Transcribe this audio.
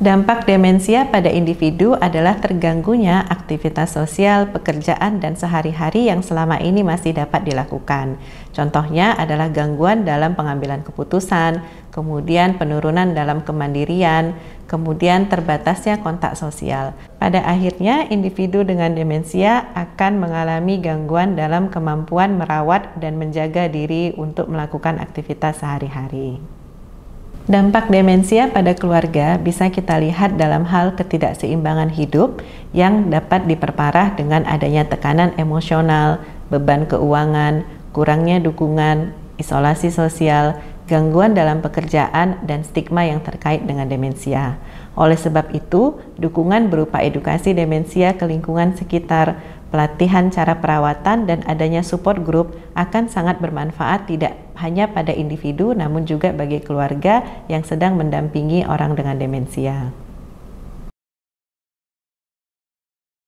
Dampak demensia pada individu adalah terganggunya aktivitas sosial, pekerjaan, dan sehari-hari yang selama ini masih dapat dilakukan. Contohnya adalah gangguan dalam pengambilan keputusan, kemudian penurunan dalam kemandirian, kemudian terbatasnya kontak sosial. Pada akhirnya, individu dengan demensia akan mengalami gangguan dalam kemampuan merawat dan menjaga diri untuk melakukan aktivitas sehari-hari. Dampak demensia pada keluarga bisa kita lihat dalam hal ketidakseimbangan hidup yang dapat diperparah dengan adanya tekanan emosional, beban keuangan, kurangnya dukungan, isolasi sosial, gangguan dalam pekerjaan, dan stigma yang terkait dengan demensia. Oleh sebab itu, dukungan berupa edukasi demensia ke lingkungan sekitar Pelatihan cara perawatan dan adanya support group akan sangat bermanfaat tidak hanya pada individu namun juga bagi keluarga yang sedang mendampingi orang dengan demensia.